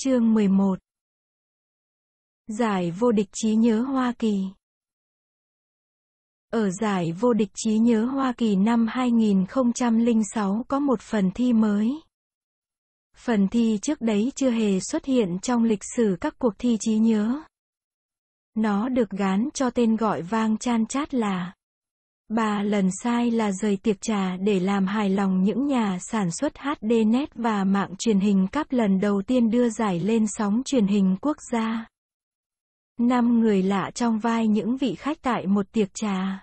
Chương 11 Giải vô địch trí nhớ Hoa Kỳ Ở giải vô địch trí nhớ Hoa Kỳ năm 2006 có một phần thi mới. Phần thi trước đấy chưa hề xuất hiện trong lịch sử các cuộc thi trí nhớ. Nó được gán cho tên gọi vang chan chát là Bà lần sai là rời tiệc trà để làm hài lòng những nhà sản xuất HDNet và mạng truyền hình cáp lần đầu tiên đưa giải lên sóng truyền hình quốc gia. Năm người lạ trong vai những vị khách tại một tiệc trà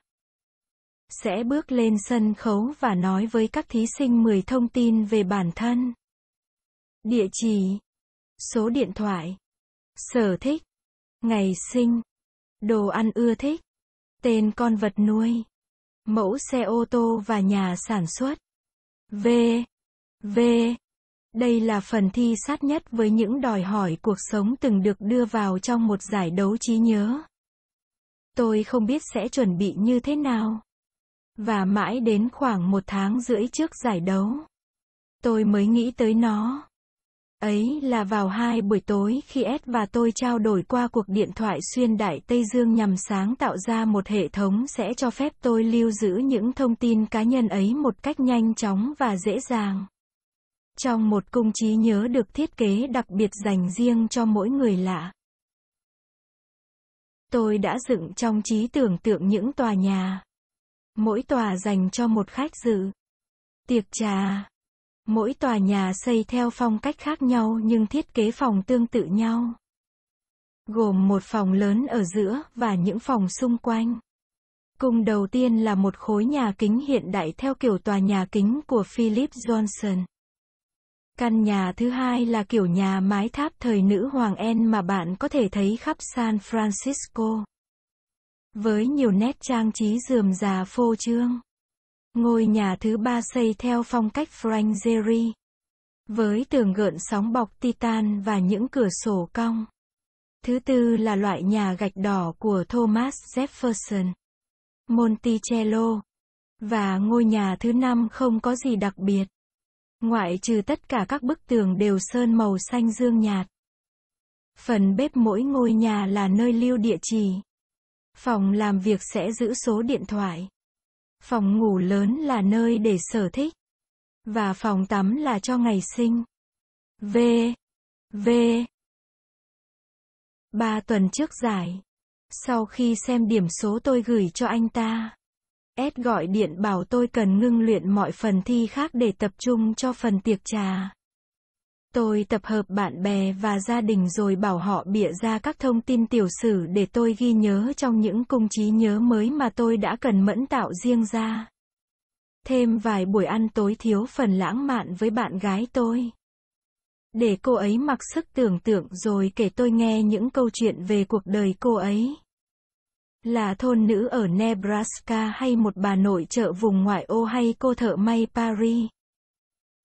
sẽ bước lên sân khấu và nói với các thí sinh 10 thông tin về bản thân. Địa chỉ, số điện thoại, sở thích, ngày sinh, đồ ăn ưa thích, tên con vật nuôi mẫu xe ô tô và nhà sản xuất. V. V. Đây là phần thi sát nhất với những đòi hỏi cuộc sống từng được đưa vào trong một giải đấu trí nhớ. Tôi không biết sẽ chuẩn bị như thế nào. Và mãi đến khoảng một tháng rưỡi trước giải đấu, tôi mới nghĩ tới nó. Ấy là vào hai buổi tối khi Ed và tôi trao đổi qua cuộc điện thoại xuyên đại Tây Dương nhằm sáng tạo ra một hệ thống sẽ cho phép tôi lưu giữ những thông tin cá nhân ấy một cách nhanh chóng và dễ dàng. Trong một cung trí nhớ được thiết kế đặc biệt dành riêng cho mỗi người lạ. Tôi đã dựng trong trí tưởng tượng những tòa nhà. Mỗi tòa dành cho một khách dự. Tiệc trà Mỗi tòa nhà xây theo phong cách khác nhau nhưng thiết kế phòng tương tự nhau. Gồm một phòng lớn ở giữa và những phòng xung quanh. Cung đầu tiên là một khối nhà kính hiện đại theo kiểu tòa nhà kính của Philip Johnson. Căn nhà thứ hai là kiểu nhà mái tháp thời nữ hoàng En mà bạn có thể thấy khắp San Francisco. Với nhiều nét trang trí rườm rà phô trương. Ngôi nhà thứ ba xây theo phong cách Frank Gehry, với tường gợn sóng bọc titan và những cửa sổ cong. Thứ tư là loại nhà gạch đỏ của Thomas Jefferson, Monticello, và ngôi nhà thứ năm không có gì đặc biệt. Ngoại trừ tất cả các bức tường đều sơn màu xanh dương nhạt. Phần bếp mỗi ngôi nhà là nơi lưu địa chỉ. Phòng làm việc sẽ giữ số điện thoại. Phòng ngủ lớn là nơi để sở thích. Và phòng tắm là cho ngày sinh. V. V. Ba tuần trước giải. Sau khi xem điểm số tôi gửi cho anh ta. S gọi điện bảo tôi cần ngưng luyện mọi phần thi khác để tập trung cho phần tiệc trà. Tôi tập hợp bạn bè và gia đình rồi bảo họ bịa ra các thông tin tiểu sử để tôi ghi nhớ trong những cung trí nhớ mới mà tôi đã cần mẫn tạo riêng ra. Thêm vài buổi ăn tối thiếu phần lãng mạn với bạn gái tôi. Để cô ấy mặc sức tưởng tượng rồi kể tôi nghe những câu chuyện về cuộc đời cô ấy. Là thôn nữ ở Nebraska hay một bà nội trợ vùng ngoại ô hay cô thợ may Paris.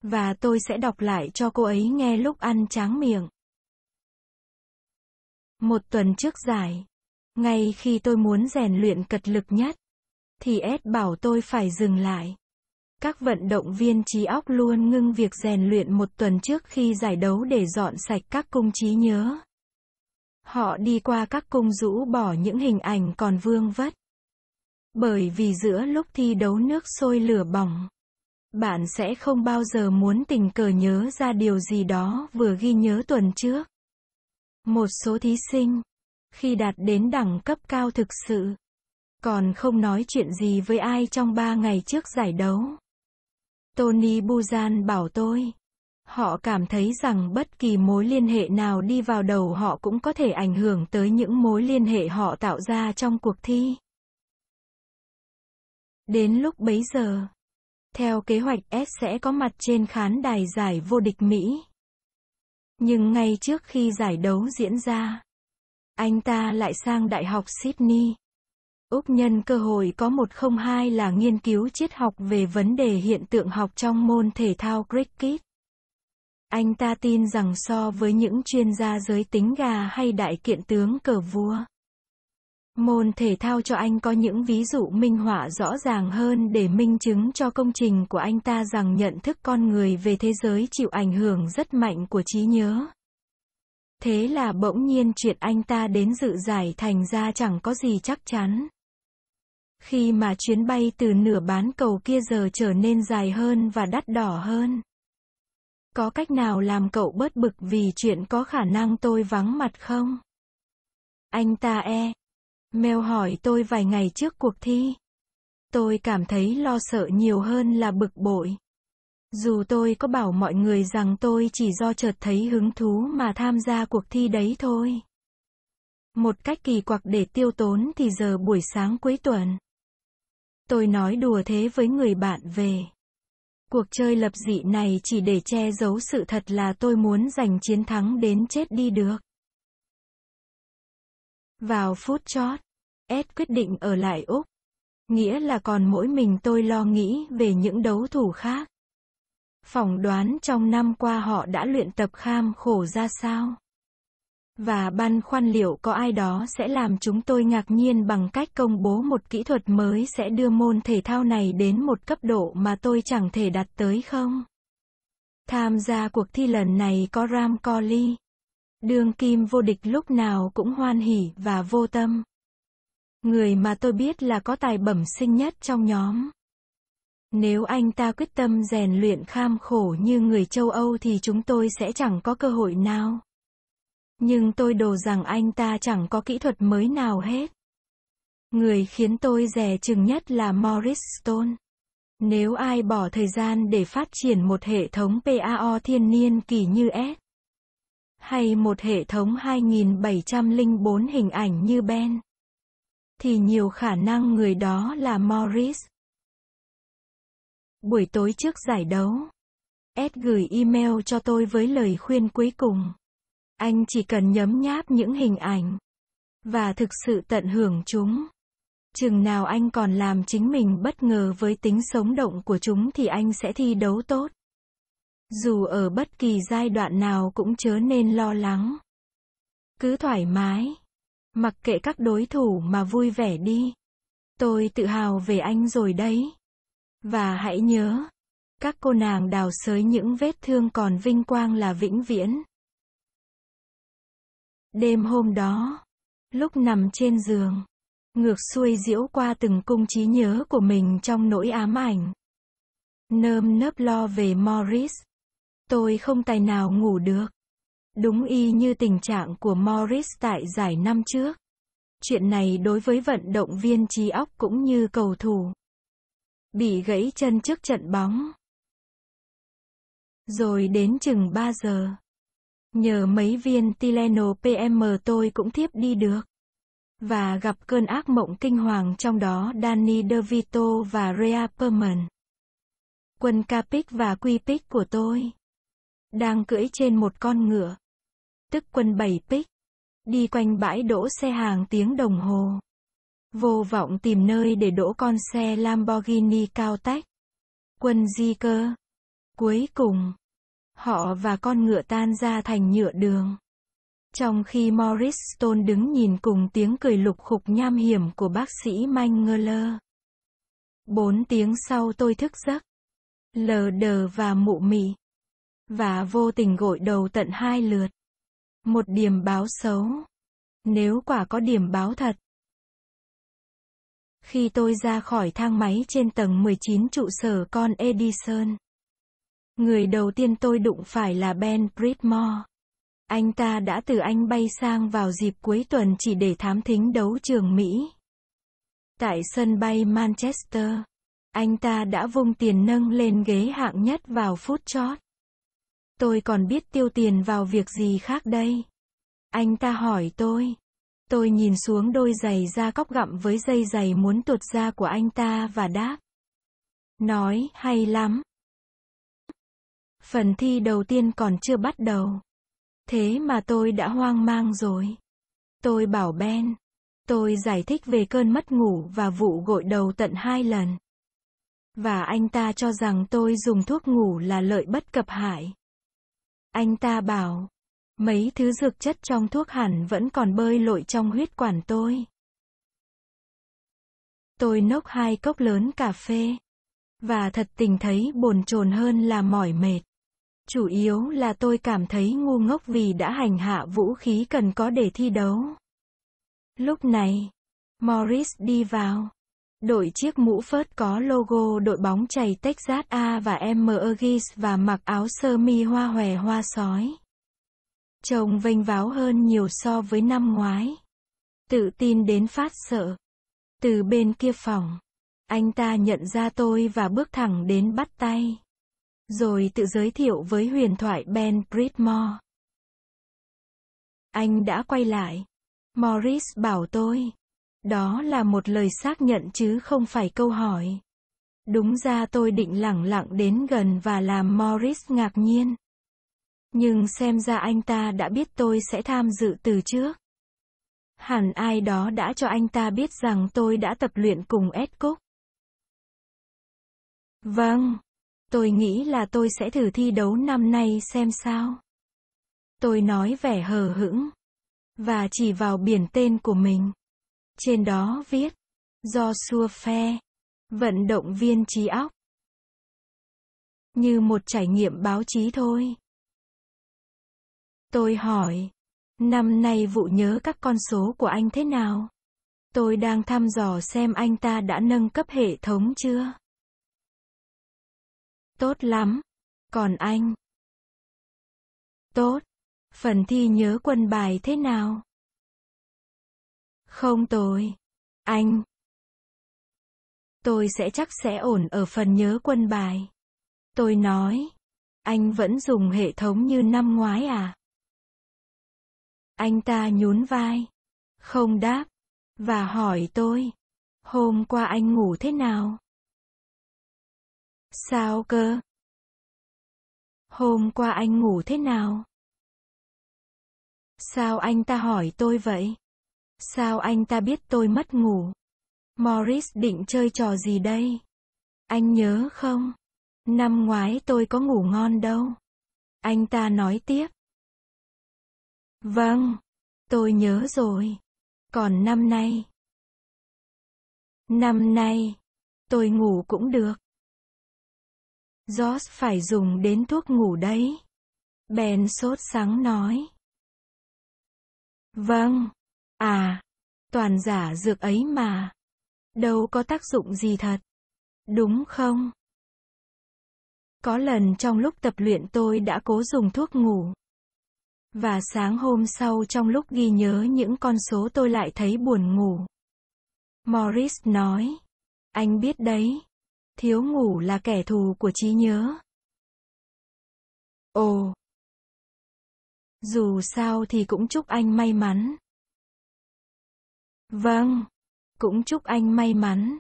Và tôi sẽ đọc lại cho cô ấy nghe lúc ăn tráng miệng. Một tuần trước giải, ngay khi tôi muốn rèn luyện cật lực nhất, thì Ed bảo tôi phải dừng lại. Các vận động viên trí óc luôn ngưng việc rèn luyện một tuần trước khi giải đấu để dọn sạch các cung trí nhớ. Họ đi qua các cung rũ bỏ những hình ảnh còn vương vất. Bởi vì giữa lúc thi đấu nước sôi lửa bỏng. Bạn sẽ không bao giờ muốn tình cờ nhớ ra điều gì đó vừa ghi nhớ tuần trước. Một số thí sinh, khi đạt đến đẳng cấp cao thực sự, còn không nói chuyện gì với ai trong ba ngày trước giải đấu. Tony Buzan bảo tôi, họ cảm thấy rằng bất kỳ mối liên hệ nào đi vào đầu họ cũng có thể ảnh hưởng tới những mối liên hệ họ tạo ra trong cuộc thi. Đến lúc bấy giờ, theo kế hoạch S sẽ có mặt trên khán đài giải vô địch Mỹ. Nhưng ngay trước khi giải đấu diễn ra, anh ta lại sang Đại học Sydney. Úc nhân cơ hội có một không hai là nghiên cứu triết học về vấn đề hiện tượng học trong môn thể thao cricket. Anh ta tin rằng so với những chuyên gia giới tính gà hay đại kiện tướng cờ vua, Môn thể thao cho anh có những ví dụ minh họa rõ ràng hơn để minh chứng cho công trình của anh ta rằng nhận thức con người về thế giới chịu ảnh hưởng rất mạnh của trí nhớ. Thế là bỗng nhiên chuyện anh ta đến dự giải thành ra chẳng có gì chắc chắn. Khi mà chuyến bay từ nửa bán cầu kia giờ trở nên dài hơn và đắt đỏ hơn. Có cách nào làm cậu bớt bực vì chuyện có khả năng tôi vắng mặt không? Anh ta e, Mèo hỏi tôi vài ngày trước cuộc thi. Tôi cảm thấy lo sợ nhiều hơn là bực bội. Dù tôi có bảo mọi người rằng tôi chỉ do chợt thấy hứng thú mà tham gia cuộc thi đấy thôi. Một cách kỳ quặc để tiêu tốn thì giờ buổi sáng cuối tuần. Tôi nói đùa thế với người bạn về. Cuộc chơi lập dị này chỉ để che giấu sự thật là tôi muốn giành chiến thắng đến chết đi được. Vào phút chót, Ed quyết định ở lại Úc. Nghĩa là còn mỗi mình tôi lo nghĩ về những đấu thủ khác. Phỏng đoán trong năm qua họ đã luyện tập kham khổ ra sao? Và băn khoăn liệu có ai đó sẽ làm chúng tôi ngạc nhiên bằng cách công bố một kỹ thuật mới sẽ đưa môn thể thao này đến một cấp độ mà tôi chẳng thể đạt tới không? Tham gia cuộc thi lần này có Ram Kohli, Đường kim vô địch lúc nào cũng hoan hỉ và vô tâm. Người mà tôi biết là có tài bẩm sinh nhất trong nhóm. Nếu anh ta quyết tâm rèn luyện kham khổ như người châu Âu thì chúng tôi sẽ chẳng có cơ hội nào. Nhưng tôi đồ rằng anh ta chẳng có kỹ thuật mới nào hết. Người khiến tôi rè chừng nhất là Morris Stone. Nếu ai bỏ thời gian để phát triển một hệ thống PAO thiên niên kỳ như S, hay một hệ thống 2704 hình ảnh như Ben, thì nhiều khả năng người đó là Morris. Buổi tối trước giải đấu, Ed gửi email cho tôi với lời khuyên cuối cùng. Anh chỉ cần nhấm nháp những hình ảnh và thực sự tận hưởng chúng. Chừng nào anh còn làm chính mình bất ngờ với tính sống động của chúng thì anh sẽ thi đấu tốt. Dù ở bất kỳ giai đoạn nào cũng chớ nên lo lắng. Cứ thoải mái, mặc kệ các đối thủ mà vui vẻ đi. Tôi tự hào về anh rồi đấy. Và hãy nhớ, các cô nàng đào sới những vết thương còn vinh quang là vĩnh viễn. Đêm hôm đó, lúc nằm trên giường, ngược xuôi diễu qua từng cung trí nhớ của mình trong nỗi ám ảnh. Nơm nớp lo về Morris. Tôi không tài nào ngủ được. Đúng y như tình trạng của Morris tại giải năm trước. Chuyện này đối với vận động viên trí óc cũng như cầu thủ. Bị gãy chân trước trận bóng. Rồi đến chừng 3 giờ. Nhờ mấy viên Tileno PM tôi cũng thiếp đi được. Và gặp cơn ác mộng kinh hoàng trong đó Danny DeVito và Rhea Perman. Quân Capic và quy Quipic của tôi đang cưỡi trên một con ngựa, tức quân bảy pích, đi quanh bãi đỗ xe hàng tiếng đồng hồ. Vô vọng tìm nơi để đỗ con xe Lamborghini cao tách. Quân di cơ. Cuối cùng, họ và con ngựa tan ra thành nhựa đường. Trong khi Morris Stone đứng nhìn cùng tiếng cười lục khục nham hiểm của bác sĩ Mangler. Bốn tiếng sau tôi thức giấc. Lờ đờ và mụ mị và vô tình gội đầu tận hai lượt. Một điểm báo xấu. Nếu quả có điểm báo thật. Khi tôi ra khỏi thang máy trên tầng 19 trụ sở con Edison. Người đầu tiên tôi đụng phải là Ben Pridmore. Anh ta đã từ Anh bay sang vào dịp cuối tuần chỉ để thám thính đấu trường Mỹ. Tại sân bay Manchester, anh ta đã vung tiền nâng lên ghế hạng nhất vào phút chót. Tôi còn biết tiêu tiền vào việc gì khác đây. Anh ta hỏi tôi. Tôi nhìn xuống đôi giày da cóc gặm với dây giày muốn tuột ra của anh ta và đáp. Nói, hay lắm. Phần thi đầu tiên còn chưa bắt đầu. Thế mà tôi đã hoang mang rồi. Tôi bảo Ben. Tôi giải thích về cơn mất ngủ và vụ gội đầu tận hai lần. Và anh ta cho rằng tôi dùng thuốc ngủ là lợi bất cập hại. Anh ta bảo, mấy thứ dược chất trong thuốc hẳn vẫn còn bơi lội trong huyết quản tôi. Tôi nốc hai cốc lớn cà phê, và thật tình thấy bồn chồn hơn là mỏi mệt. Chủ yếu là tôi cảm thấy ngu ngốc vì đã hành hạ vũ khí cần có để thi đấu. Lúc này, Morris đi vào đội chiếc mũ phớt có logo đội bóng chày Texas A và Mergis và mặc áo sơ mi hoa hòe hoa sói. Trông vênh váo hơn nhiều so với năm ngoái. Tự tin đến phát sợ. Từ bên kia phòng, anh ta nhận ra tôi và bước thẳng đến bắt tay. Rồi tự giới thiệu với huyền thoại Ben Britmore. Anh đã quay lại. Morris bảo tôi, đó là một lời xác nhận chứ không phải câu hỏi. Đúng ra tôi định lẳng lặng đến gần và làm Morris ngạc nhiên. Nhưng xem ra anh ta đã biết tôi sẽ tham dự từ trước. Hẳn ai đó đã cho anh ta biết rằng tôi đã tập luyện cùng Ed Cook. Vâng, tôi nghĩ là tôi sẽ thử thi đấu năm nay xem sao. Tôi nói vẻ hờ hững, và chỉ vào biển tên của mình. Trên đó viết, do xua phe, vận động viên trí óc. Như một trải nghiệm báo chí thôi. Tôi hỏi, năm nay vụ nhớ các con số của anh thế nào? Tôi đang thăm dò xem anh ta đã nâng cấp hệ thống chưa? Tốt lắm. Còn anh? Tốt. Phần thi nhớ quân bài thế nào? Không tôi. Anh. Tôi sẽ chắc sẽ ổn ở phần nhớ quân bài. Tôi nói. Anh vẫn dùng hệ thống như năm ngoái à? Anh ta nhún vai. Không đáp. Và hỏi tôi. Hôm qua anh ngủ thế nào? Sao cơ? Hôm qua anh ngủ thế nào? Sao anh ta hỏi tôi vậy? Sao anh ta biết tôi mất ngủ? Morris định chơi trò gì đây? Anh nhớ không? Năm ngoái tôi có ngủ ngon đâu. Anh ta nói tiếp. Vâng, tôi nhớ rồi. Còn năm nay. Năm nay, tôi ngủ cũng được. George phải dùng đến thuốc ngủ đấy. Ben sốt sáng nói. Vâng, À, toàn giả dược ấy mà. Đâu có tác dụng gì thật. Đúng không? Có lần trong lúc tập luyện tôi đã cố dùng thuốc ngủ. Và sáng hôm sau trong lúc ghi nhớ những con số tôi lại thấy buồn ngủ. Morris nói. Anh biết đấy. Thiếu ngủ là kẻ thù của trí nhớ. Ồ. Dù sao thì cũng chúc anh may mắn. Vâng, cũng chúc anh may mắn.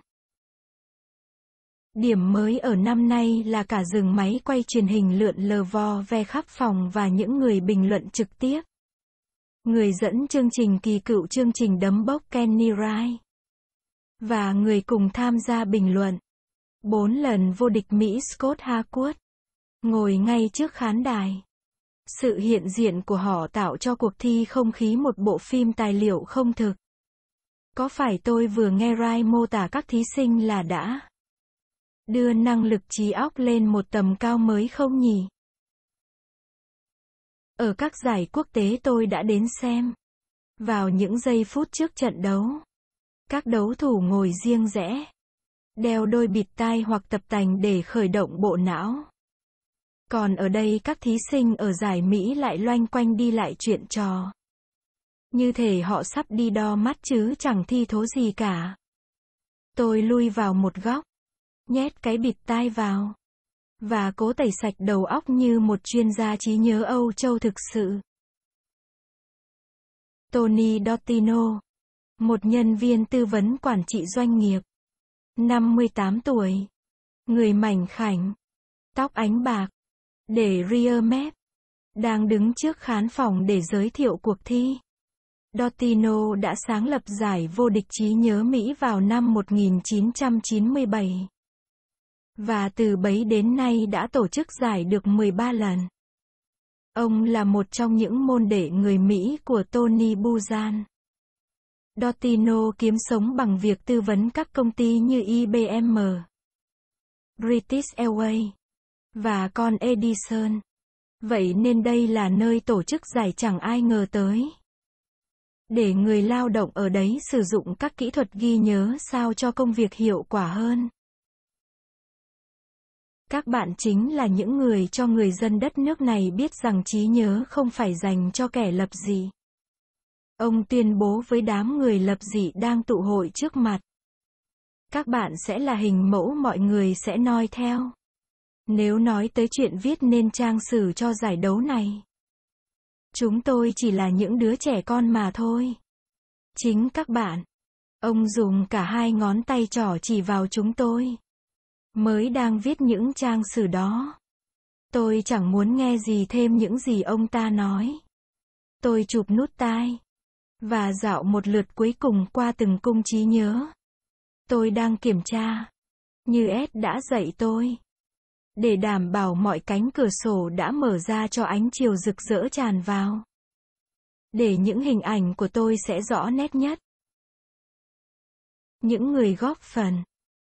Điểm mới ở năm nay là cả rừng máy quay truyền hình lượn lờ vo ve khắp phòng và những người bình luận trực tiếp. Người dẫn chương trình kỳ cựu chương trình đấm bốc Kenny Rai. Và người cùng tham gia bình luận. Bốn lần vô địch Mỹ Scott Harcourt. Ngồi ngay trước khán đài. Sự hiện diện của họ tạo cho cuộc thi không khí một bộ phim tài liệu không thực. Có phải tôi vừa nghe Rai mô tả các thí sinh là đã đưa năng lực trí óc lên một tầm cao mới không nhỉ? Ở các giải quốc tế tôi đã đến xem. Vào những giây phút trước trận đấu, các đấu thủ ngồi riêng rẽ, đeo đôi bịt tai hoặc tập tành để khởi động bộ não. Còn ở đây các thí sinh ở giải Mỹ lại loanh quanh đi lại chuyện trò. Như thể họ sắp đi đo mắt chứ chẳng thi thố gì cả. Tôi lui vào một góc, nhét cái bịt tai vào, và cố tẩy sạch đầu óc như một chuyên gia trí nhớ Âu Châu thực sự. Tony Dottino, một nhân viên tư vấn quản trị doanh nghiệp, 58 tuổi, người mảnh khảnh, tóc ánh bạc, để rear mép, đang đứng trước khán phòng để giới thiệu cuộc thi. Dottino đã sáng lập giải vô địch trí nhớ Mỹ vào năm 1997. Và từ bấy đến nay đã tổ chức giải được 13 lần. Ông là một trong những môn đệ người Mỹ của Tony Buzan. Dottino kiếm sống bằng việc tư vấn các công ty như IBM, British Airways và con Edison. Vậy nên đây là nơi tổ chức giải chẳng ai ngờ tới để người lao động ở đấy sử dụng các kỹ thuật ghi nhớ sao cho công việc hiệu quả hơn. Các bạn chính là những người cho người dân đất nước này biết rằng trí nhớ không phải dành cho kẻ lập dị. Ông tuyên bố với đám người lập dị đang tụ hội trước mặt. Các bạn sẽ là hình mẫu mọi người sẽ noi theo. Nếu nói tới chuyện viết nên trang sử cho giải đấu này Chúng tôi chỉ là những đứa trẻ con mà thôi. Chính các bạn. Ông dùng cả hai ngón tay trỏ chỉ vào chúng tôi. Mới đang viết những trang sử đó. Tôi chẳng muốn nghe gì thêm những gì ông ta nói. Tôi chụp nút tai. Và dạo một lượt cuối cùng qua từng cung trí nhớ. Tôi đang kiểm tra. Như Ed đã dạy tôi để đảm bảo mọi cánh cửa sổ đã mở ra cho ánh chiều rực rỡ tràn vào. Để những hình ảnh của tôi sẽ rõ nét nhất. Những người góp phần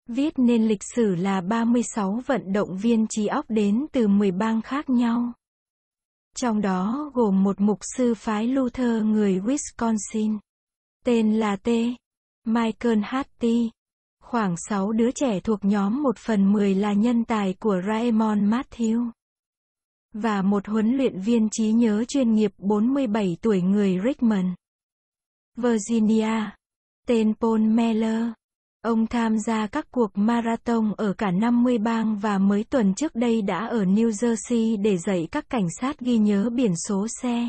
viết nên lịch sử là 36 vận động viên trí óc đến từ 10 bang khác nhau. Trong đó gồm một mục sư phái Luther người Wisconsin, tên là T. Michael Hattie khoảng 6 đứa trẻ thuộc nhóm 1 phần 10 là nhân tài của Raymond Matthew. Và một huấn luyện viên trí nhớ chuyên nghiệp 47 tuổi người Richmond, Virginia, tên Paul Meller. Ông tham gia các cuộc marathon ở cả 50 bang và mới tuần trước đây đã ở New Jersey để dạy các cảnh sát ghi nhớ biển số xe.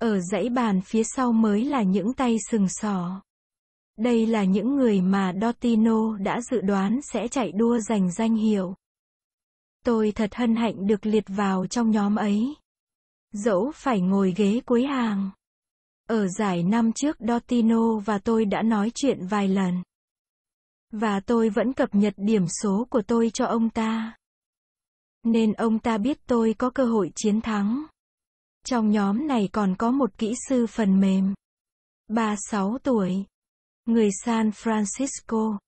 Ở dãy bàn phía sau mới là những tay sừng sỏ. Đây là những người mà Dotino đã dự đoán sẽ chạy đua giành danh hiệu. Tôi thật hân hạnh được liệt vào trong nhóm ấy. Dẫu phải ngồi ghế cuối hàng. Ở giải năm trước Dotino và tôi đã nói chuyện vài lần. Và tôi vẫn cập nhật điểm số của tôi cho ông ta. Nên ông ta biết tôi có cơ hội chiến thắng. Trong nhóm này còn có một kỹ sư phần mềm. Bà 6 tuổi, Người San Francisco,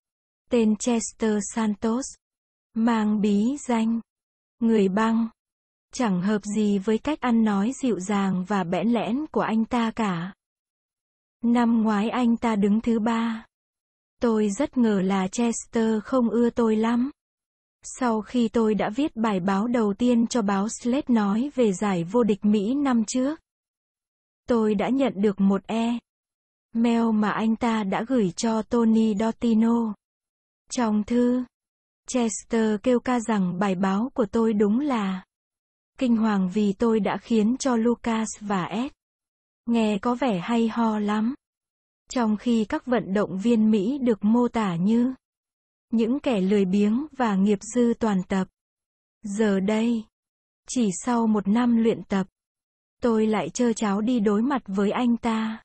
tên Chester Santos, mang bí danh, người băng, chẳng hợp gì với cách ăn nói dịu dàng và bẽn lẽn của anh ta cả. Năm ngoái anh ta đứng thứ ba. Tôi rất ngờ là Chester không ưa tôi lắm. Sau khi tôi đã viết bài báo đầu tiên cho báo Slate nói về giải vô địch Mỹ năm trước, tôi đã nhận được một E mail mà anh ta đã gửi cho Tony Dottino. Trong thư, Chester kêu ca rằng bài báo của tôi đúng là kinh hoàng vì tôi đã khiến cho Lucas và Ed nghe có vẻ hay ho lắm. Trong khi các vận động viên Mỹ được mô tả như những kẻ lười biếng và nghiệp dư toàn tập. Giờ đây, chỉ sau một năm luyện tập, tôi lại trơ cháo đi đối mặt với anh ta.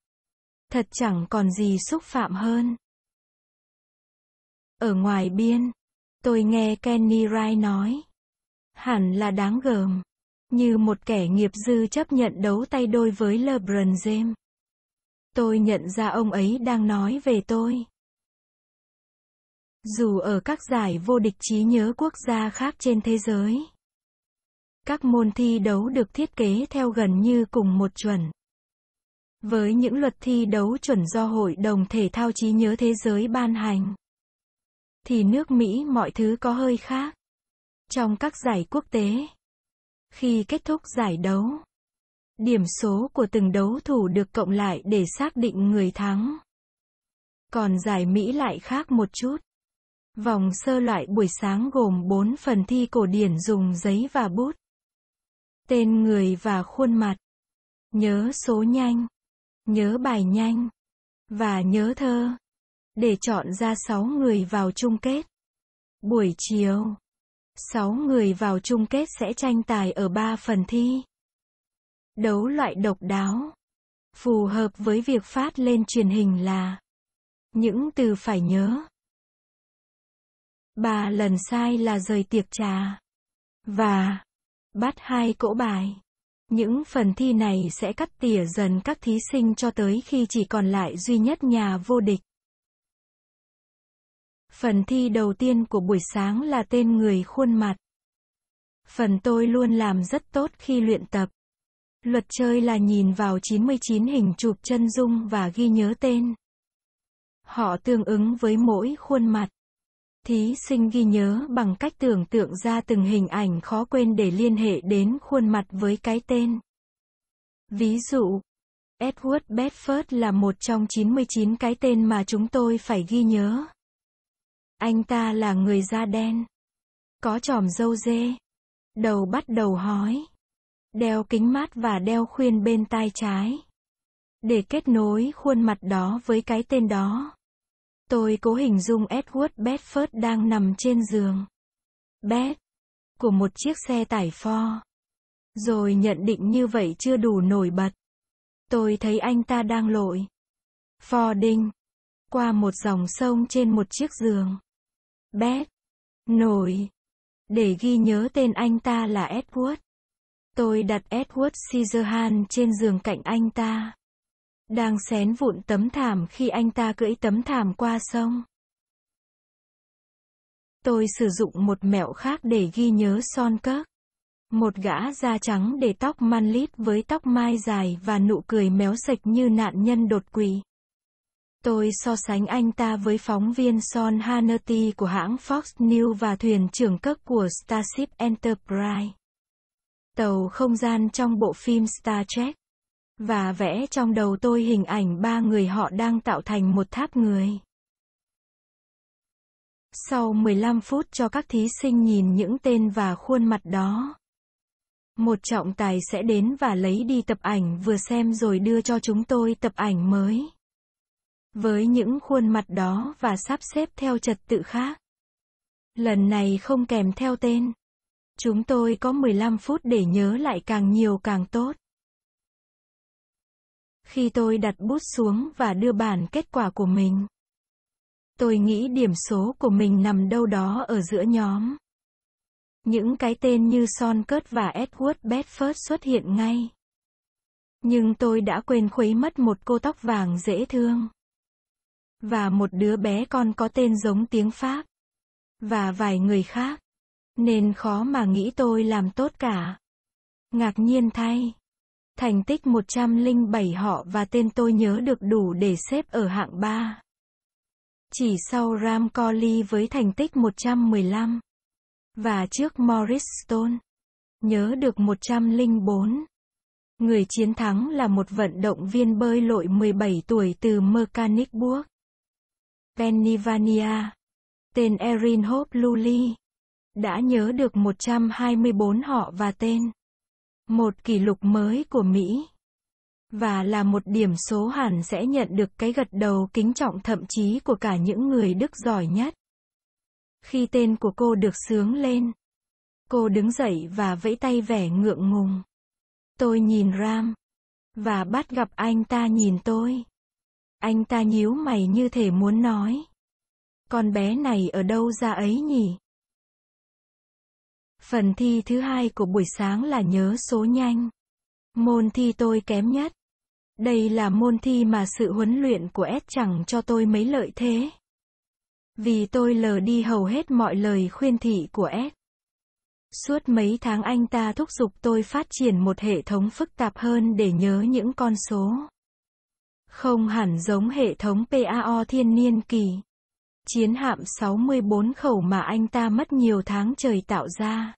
Thật chẳng còn gì xúc phạm hơn. Ở ngoài biên, tôi nghe Kenny Rai nói. Hẳn là đáng gờm. Như một kẻ nghiệp dư chấp nhận đấu tay đôi với LeBron James. Tôi nhận ra ông ấy đang nói về tôi. Dù ở các giải vô địch trí nhớ quốc gia khác trên thế giới, các môn thi đấu được thiết kế theo gần như cùng một chuẩn. Với những luật thi đấu chuẩn do Hội đồng Thể thao Trí nhớ Thế giới ban hành, thì nước Mỹ mọi thứ có hơi khác. Trong các giải quốc tế, khi kết thúc giải đấu, điểm số của từng đấu thủ được cộng lại để xác định người thắng. Còn giải Mỹ lại khác một chút. Vòng sơ loại buổi sáng gồm bốn phần thi cổ điển dùng giấy và bút. Tên người và khuôn mặt. Nhớ số nhanh nhớ bài nhanh và nhớ thơ để chọn ra 6 người vào chung kết. Buổi chiều, 6 người vào chung kết sẽ tranh tài ở 3 phần thi. Đấu loại độc đáo, phù hợp với việc phát lên truyền hình là những từ phải nhớ. Bà lần sai là rời tiệc trà và bắt hai cỗ bài. Những phần thi này sẽ cắt tỉa dần các thí sinh cho tới khi chỉ còn lại duy nhất nhà vô địch. Phần thi đầu tiên của buổi sáng là tên người khuôn mặt. Phần tôi luôn làm rất tốt khi luyện tập. Luật chơi là nhìn vào 99 hình chụp chân dung và ghi nhớ tên. Họ tương ứng với mỗi khuôn mặt. Thí sinh ghi nhớ bằng cách tưởng tượng ra từng hình ảnh khó quên để liên hệ đến khuôn mặt với cái tên. Ví dụ, Edward Bedford là một trong 99 cái tên mà chúng tôi phải ghi nhớ. Anh ta là người da đen, có tròm râu dê, đầu bắt đầu hói, đeo kính mát và đeo khuyên bên tai trái. Để kết nối khuôn mặt đó với cái tên đó. Tôi cố hình dung Edward Bedford đang nằm trên giường. Bed. Của một chiếc xe tải Ford. Rồi nhận định như vậy chưa đủ nổi bật. Tôi thấy anh ta đang lội. fording Qua một dòng sông trên một chiếc giường. Bed. Nổi. Để ghi nhớ tên anh ta là Edward. Tôi đặt Edward Scissorhands trên giường cạnh anh ta đang xén vụn tấm thảm khi anh ta cưỡi tấm thảm qua sông. Tôi sử dụng một mẹo khác để ghi nhớ son cước. Một gã da trắng để tóc man lít với tóc mai dài và nụ cười méo sạch như nạn nhân đột quỵ. Tôi so sánh anh ta với phóng viên son Hannity của hãng Fox News và thuyền trưởng cấp của Starship Enterprise. Tàu không gian trong bộ phim Star Trek. Và vẽ trong đầu tôi hình ảnh ba người họ đang tạo thành một tháp người. Sau 15 phút cho các thí sinh nhìn những tên và khuôn mặt đó. Một trọng tài sẽ đến và lấy đi tập ảnh vừa xem rồi đưa cho chúng tôi tập ảnh mới. Với những khuôn mặt đó và sắp xếp theo trật tự khác. Lần này không kèm theo tên. Chúng tôi có 15 phút để nhớ lại càng nhiều càng tốt. Khi tôi đặt bút xuống và đưa bản kết quả của mình, tôi nghĩ điểm số của mình nằm đâu đó ở giữa nhóm. Những cái tên như Son Curt và Edward Bedford xuất hiện ngay. Nhưng tôi đã quên khuấy mất một cô tóc vàng dễ thương. Và một đứa bé con có tên giống tiếng Pháp. Và vài người khác. Nên khó mà nghĩ tôi làm tốt cả. Ngạc nhiên thay. Thành tích 107 họ và tên tôi nhớ được đủ để xếp ở hạng 3. Chỉ sau Ram Coley với thành tích 115. Và trước Morris Stone. Nhớ được 104. Người chiến thắng là một vận động viên bơi lội 17 tuổi từ Mechanicsburg, Pennsylvania. Tên Erin Hope Lully. Đã nhớ được 124 họ và tên. Một kỷ lục mới của Mỹ. Và là một điểm số hẳn sẽ nhận được cái gật đầu kính trọng thậm chí của cả những người Đức giỏi nhất. Khi tên của cô được sướng lên, cô đứng dậy và vẫy tay vẻ ngượng ngùng. Tôi nhìn Ram, và bắt gặp anh ta nhìn tôi. Anh ta nhíu mày như thể muốn nói. Con bé này ở đâu ra ấy nhỉ? Phần thi thứ hai của buổi sáng là nhớ số nhanh. Môn thi tôi kém nhất. Đây là môn thi mà sự huấn luyện của S chẳng cho tôi mấy lợi thế. Vì tôi lờ đi hầu hết mọi lời khuyên thị của S. Suốt mấy tháng anh ta thúc giục tôi phát triển một hệ thống phức tạp hơn để nhớ những con số. Không hẳn giống hệ thống PAO thiên niên kỳ chiến hạm 64 khẩu mà anh ta mất nhiều tháng trời tạo ra.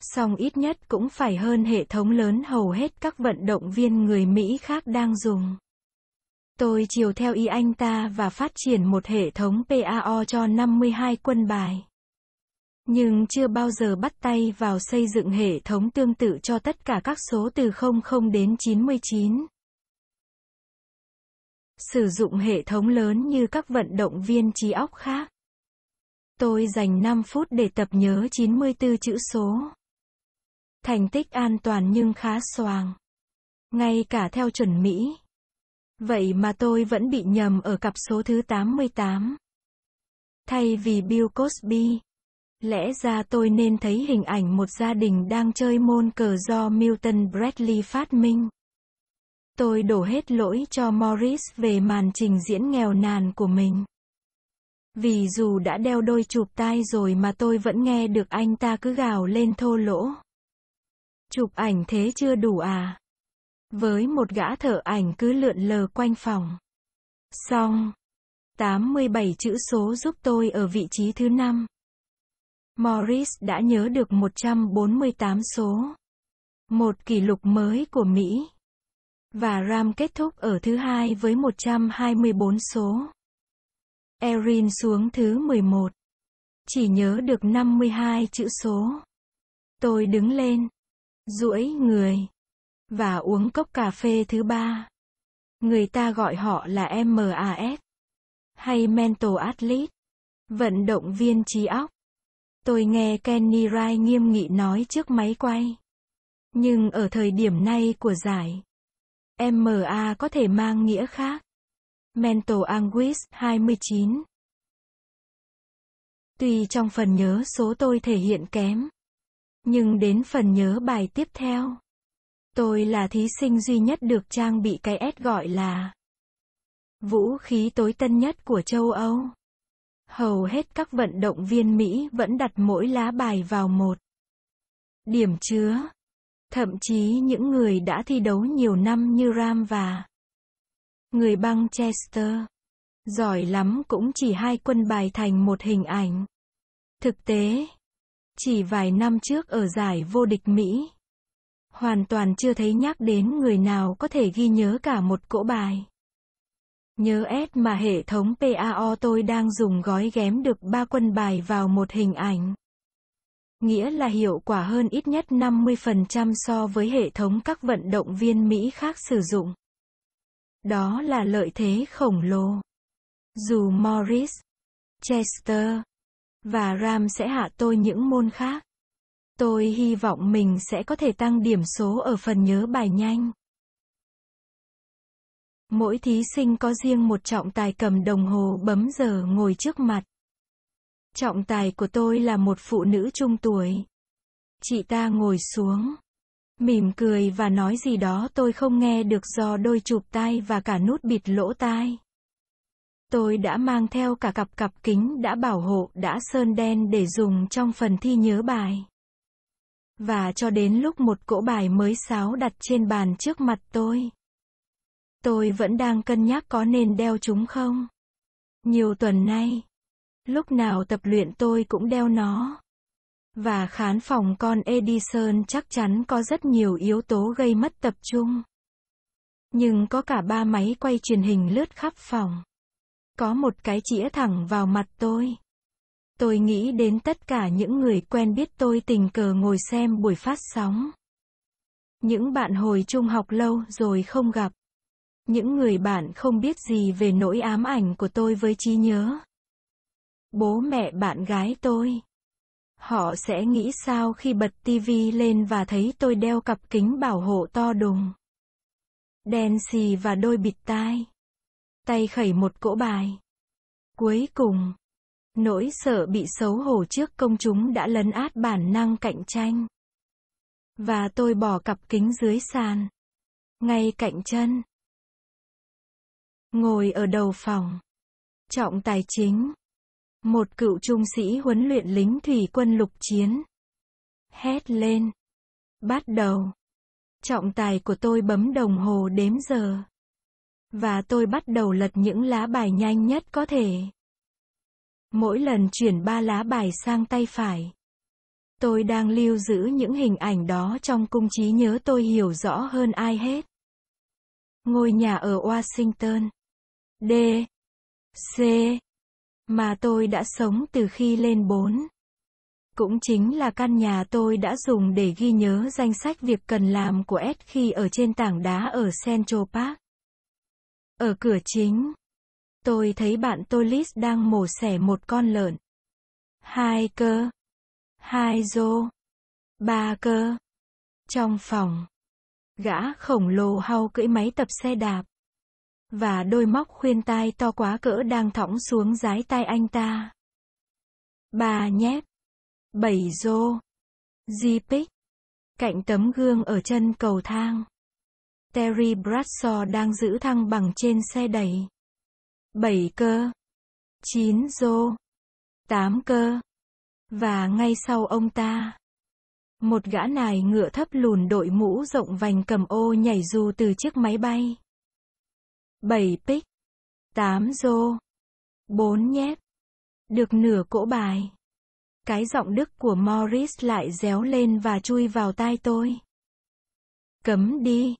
Song ít nhất cũng phải hơn hệ thống lớn hầu hết các vận động viên người Mỹ khác đang dùng. Tôi chiều theo ý anh ta và phát triển một hệ thống PAO cho 52 quân bài. Nhưng chưa bao giờ bắt tay vào xây dựng hệ thống tương tự cho tất cả các số từ 00 đến 99. Sử dụng hệ thống lớn như các vận động viên trí óc khác. Tôi dành 5 phút để tập nhớ 94 chữ số. Thành tích an toàn nhưng khá xoàng. Ngay cả theo chuẩn Mỹ. Vậy mà tôi vẫn bị nhầm ở cặp số thứ 88. Thay vì Bill Cosby, lẽ ra tôi nên thấy hình ảnh một gia đình đang chơi môn cờ do Milton Bradley phát minh. Tôi đổ hết lỗi cho Morris về màn trình diễn nghèo nàn của mình. Vì dù đã đeo đôi chụp tai rồi mà tôi vẫn nghe được anh ta cứ gào lên thô lỗ. Chụp ảnh thế chưa đủ à? Với một gã thợ ảnh cứ lượn lờ quanh phòng. Xong. 87 chữ số giúp tôi ở vị trí thứ 5. Morris đã nhớ được 148 số. Một kỷ lục mới của Mỹ và RAM kết thúc ở thứ hai với 124 số. Erin xuống thứ 11. Chỉ nhớ được 52 chữ số. Tôi đứng lên, duỗi người và uống cốc cà phê thứ ba. Người ta gọi họ là MAS hay mental athlete, vận động viên trí óc. Tôi nghe Kenny Rai nghiêm nghị nói trước máy quay. Nhưng ở thời điểm này của giải MA có thể mang nghĩa khác. Mental Anguish 29 Tuy trong phần nhớ số tôi thể hiện kém, nhưng đến phần nhớ bài tiếp theo, tôi là thí sinh duy nhất được trang bị cái S gọi là vũ khí tối tân nhất của châu Âu. Hầu hết các vận động viên Mỹ vẫn đặt mỗi lá bài vào một điểm chứa Thậm chí những người đã thi đấu nhiều năm như Ram và người băng Chester. Giỏi lắm cũng chỉ hai quân bài thành một hình ảnh. Thực tế, chỉ vài năm trước ở giải vô địch Mỹ, hoàn toàn chưa thấy nhắc đến người nào có thể ghi nhớ cả một cỗ bài. Nhớ S mà hệ thống PAO tôi đang dùng gói ghém được ba quân bài vào một hình ảnh nghĩa là hiệu quả hơn ít nhất 50% so với hệ thống các vận động viên Mỹ khác sử dụng. Đó là lợi thế khổng lồ. Dù Morris, Chester và Ram sẽ hạ tôi những môn khác. Tôi hy vọng mình sẽ có thể tăng điểm số ở phần nhớ bài nhanh. Mỗi thí sinh có riêng một trọng tài cầm đồng hồ bấm giờ ngồi trước mặt. Trọng tài của tôi là một phụ nữ trung tuổi. Chị ta ngồi xuống, mỉm cười và nói gì đó tôi không nghe được do đôi chụp tai và cả nút bịt lỗ tai. Tôi đã mang theo cả cặp cặp kính đã bảo hộ, đã sơn đen để dùng trong phần thi nhớ bài. Và cho đến lúc một cỗ bài mới sáo đặt trên bàn trước mặt tôi. Tôi vẫn đang cân nhắc có nên đeo chúng không. Nhiều tuần nay, Lúc nào tập luyện tôi cũng đeo nó. Và khán phòng con Edison chắc chắn có rất nhiều yếu tố gây mất tập trung. Nhưng có cả ba máy quay truyền hình lướt khắp phòng. Có một cái chĩa thẳng vào mặt tôi. Tôi nghĩ đến tất cả những người quen biết tôi tình cờ ngồi xem buổi phát sóng. Những bạn hồi trung học lâu rồi không gặp. Những người bạn không biết gì về nỗi ám ảnh của tôi với trí nhớ bố mẹ bạn gái tôi. Họ sẽ nghĩ sao khi bật tivi lên và thấy tôi đeo cặp kính bảo hộ to đùng. Đen xì và đôi bịt tai. Tay khẩy một cỗ bài. Cuối cùng, nỗi sợ bị xấu hổ trước công chúng đã lấn át bản năng cạnh tranh. Và tôi bỏ cặp kính dưới sàn. Ngay cạnh chân. Ngồi ở đầu phòng. Trọng tài chính. Một cựu trung sĩ huấn luyện lính thủy quân lục chiến. Hét lên. Bắt đầu. Trọng tài của tôi bấm đồng hồ đếm giờ. Và tôi bắt đầu lật những lá bài nhanh nhất có thể. Mỗi lần chuyển ba lá bài sang tay phải. Tôi đang lưu giữ những hình ảnh đó trong cung trí nhớ tôi hiểu rõ hơn ai hết. Ngôi nhà ở Washington. D. C mà tôi đã sống từ khi lên bốn, Cũng chính là căn nhà tôi đã dùng để ghi nhớ danh sách việc cần làm của Ed khi ở trên tảng đá ở Central Park. Ở cửa chính, tôi thấy bạn tôi Liz đang mổ xẻ một con lợn. Hai cơ. Hai rô. Ba cơ. Trong phòng, gã khổng lồ hau cưỡi máy tập xe đạp. Và đôi móc khuyên tai to quá cỡ đang thõng xuống dái tai anh ta. ba nhép. Bảy rô. Di pích. Cạnh tấm gương ở chân cầu thang. Terry Bradshaw đang giữ thăng bằng trên xe đẩy. bảy cơ, chín rô, tám cơ. Và ngay sau ông ta, một gã nài ngựa thấp lùn đội mũ rộng vành cầm ô nhảy dù từ chiếc máy bay. 7 pick, 8 rô, 4 nhét, Được nửa cỗ bài. Cái giọng đức của Morris lại réo lên và chui vào tai tôi. Cấm đi.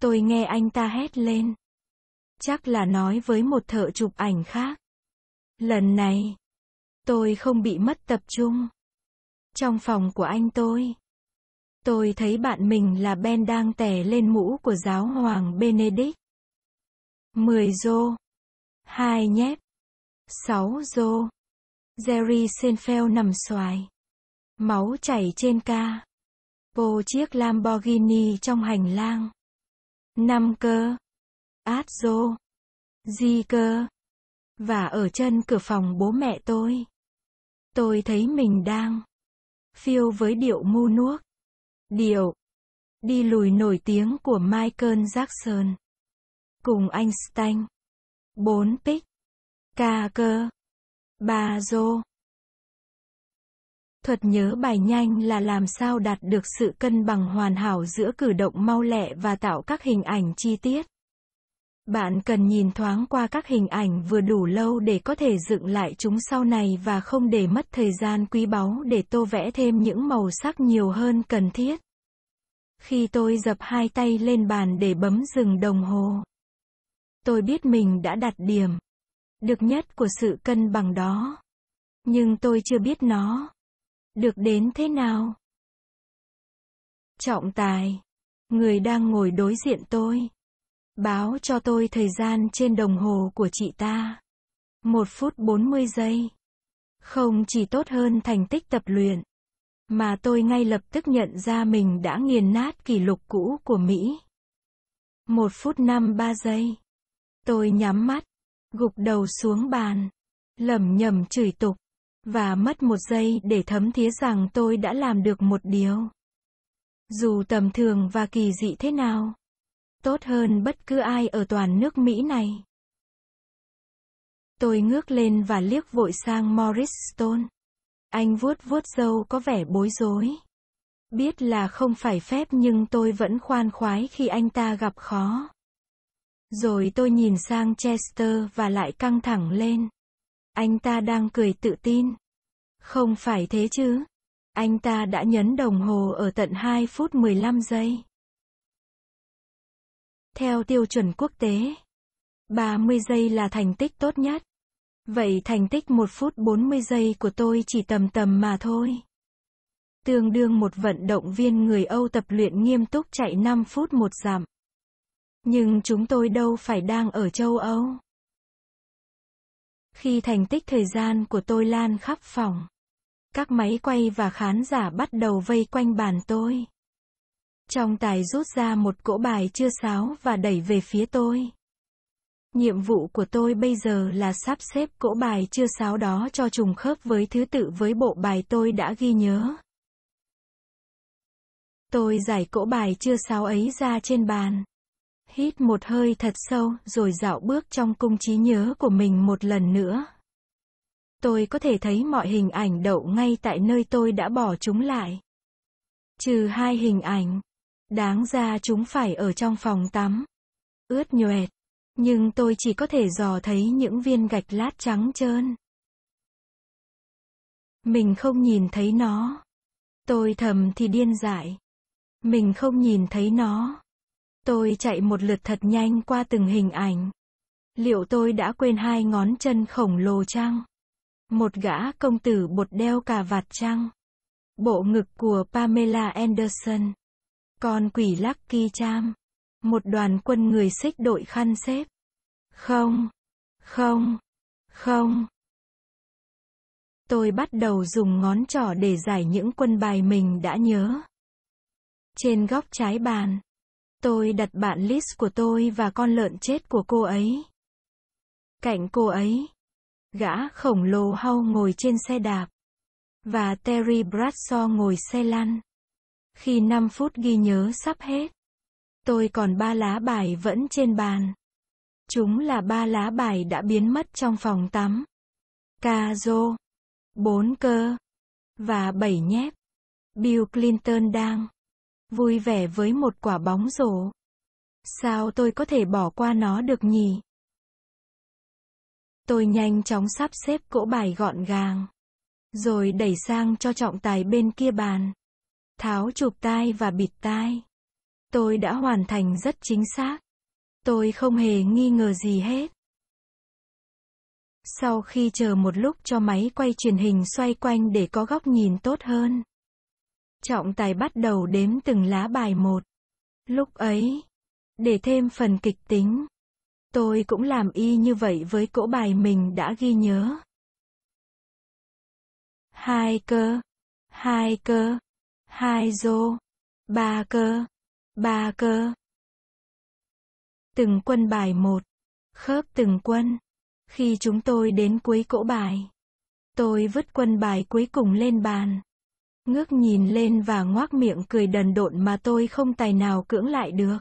Tôi nghe anh ta hét lên. Chắc là nói với một thợ chụp ảnh khác. Lần này, tôi không bị mất tập trung. Trong phòng của anh tôi, tôi thấy bạn mình là Ben đang tè lên mũ của giáo hoàng Benedict. 10 rô. 2 nhép. 6 rô. Jerry Seinfeld nằm xoài. Máu chảy trên ca. Vô chiếc Lamborghini trong hành lang. 5 cơ. Át rô. Di cơ. Và ở chân cửa phòng bố mẹ tôi. Tôi thấy mình đang phiêu với điệu mu nuốc. Điệu. Đi lùi nổi tiếng của Michael Jackson cùng Einstein. 4. Pick. Ca cơ. 3. Dô. Thuật nhớ bài nhanh là làm sao đạt được sự cân bằng hoàn hảo giữa cử động mau lẹ và tạo các hình ảnh chi tiết. Bạn cần nhìn thoáng qua các hình ảnh vừa đủ lâu để có thể dựng lại chúng sau này và không để mất thời gian quý báu để tô vẽ thêm những màu sắc nhiều hơn cần thiết. Khi tôi dập hai tay lên bàn để bấm dừng đồng hồ, Tôi biết mình đã đạt điểm được nhất của sự cân bằng đó, nhưng tôi chưa biết nó được đến thế nào. Trọng tài, người đang ngồi đối diện tôi, báo cho tôi thời gian trên đồng hồ của chị ta. một phút bốn mươi giây. Không chỉ tốt hơn thành tích tập luyện, mà tôi ngay lập tức nhận ra mình đã nghiền nát kỷ lục cũ của Mỹ. một phút năm ba giây. Tôi nhắm mắt, gục đầu xuống bàn, lẩm nhẩm chửi tục, và mất một giây để thấm thía rằng tôi đã làm được một điều. Dù tầm thường và kỳ dị thế nào, tốt hơn bất cứ ai ở toàn nước Mỹ này. Tôi ngước lên và liếc vội sang Morris Stone. Anh vuốt vuốt râu có vẻ bối rối. Biết là không phải phép nhưng tôi vẫn khoan khoái khi anh ta gặp khó. Rồi tôi nhìn sang Chester và lại căng thẳng lên. Anh ta đang cười tự tin. Không phải thế chứ. Anh ta đã nhấn đồng hồ ở tận 2 phút 15 giây. Theo tiêu chuẩn quốc tế, 30 giây là thành tích tốt nhất. Vậy thành tích 1 phút 40 giây của tôi chỉ tầm tầm mà thôi. Tương đương một vận động viên người Âu tập luyện nghiêm túc chạy 5 phút một giảm. Nhưng chúng tôi đâu phải đang ở châu Âu. Khi thành tích thời gian của tôi lan khắp phòng, các máy quay và khán giả bắt đầu vây quanh bàn tôi. Trong tài rút ra một cỗ bài chưa sáo và đẩy về phía tôi. Nhiệm vụ của tôi bây giờ là sắp xếp cỗ bài chưa sáo đó cho trùng khớp với thứ tự với bộ bài tôi đã ghi nhớ. Tôi giải cỗ bài chưa sáo ấy ra trên bàn. Hít một hơi thật sâu, rồi dạo bước trong cung trí nhớ của mình một lần nữa. Tôi có thể thấy mọi hình ảnh đậu ngay tại nơi tôi đã bỏ chúng lại. Trừ hai hình ảnh. Đáng ra chúng phải ở trong phòng tắm. Ướt nhoẹt. Nhưng tôi chỉ có thể dò thấy những viên gạch lát trắng trơn. Mình không nhìn thấy nó. Tôi thầm thì điên dại. Mình không nhìn thấy nó. Tôi chạy một lượt thật nhanh qua từng hình ảnh. Liệu tôi đã quên hai ngón chân khổng lồ chăng? Một gã công tử bột đeo cà vạt chăng? Bộ ngực của Pamela Anderson. Con quỷ Lucky Cham. Một đoàn quân người xích đội khăn xếp. Không. Không. Không. Tôi bắt đầu dùng ngón trỏ để giải những quân bài mình đã nhớ. Trên góc trái bàn. Tôi đặt bạn list của tôi và con lợn chết của cô ấy. Cạnh cô ấy, gã khổng lồ hau ngồi trên xe đạp. Và Terry Bradshaw ngồi xe lăn. Khi 5 phút ghi nhớ sắp hết, tôi còn ba lá bài vẫn trên bàn. Chúng là ba lá bài đã biến mất trong phòng tắm. Cazo, bốn cơ, và bảy nhép. Bill Clinton đang Vui vẻ với một quả bóng rổ. Sao tôi có thể bỏ qua nó được nhỉ? Tôi nhanh chóng sắp xếp cỗ bài gọn gàng. Rồi đẩy sang cho trọng tài bên kia bàn. Tháo chụp tai và bịt tai. Tôi đã hoàn thành rất chính xác. Tôi không hề nghi ngờ gì hết. Sau khi chờ một lúc cho máy quay truyền hình xoay quanh để có góc nhìn tốt hơn, Trọng tài bắt đầu đếm từng lá bài một. Lúc ấy, để thêm phần kịch tính, tôi cũng làm y như vậy với cỗ bài mình đã ghi nhớ. Hai cơ, hai cơ, hai rô, ba cơ, ba cơ. Từng quân bài một, khớp từng quân. Khi chúng tôi đến cuối cỗ bài, tôi vứt quân bài cuối cùng lên bàn ngước nhìn lên và ngoác miệng cười đần độn mà tôi không tài nào cưỡng lại được.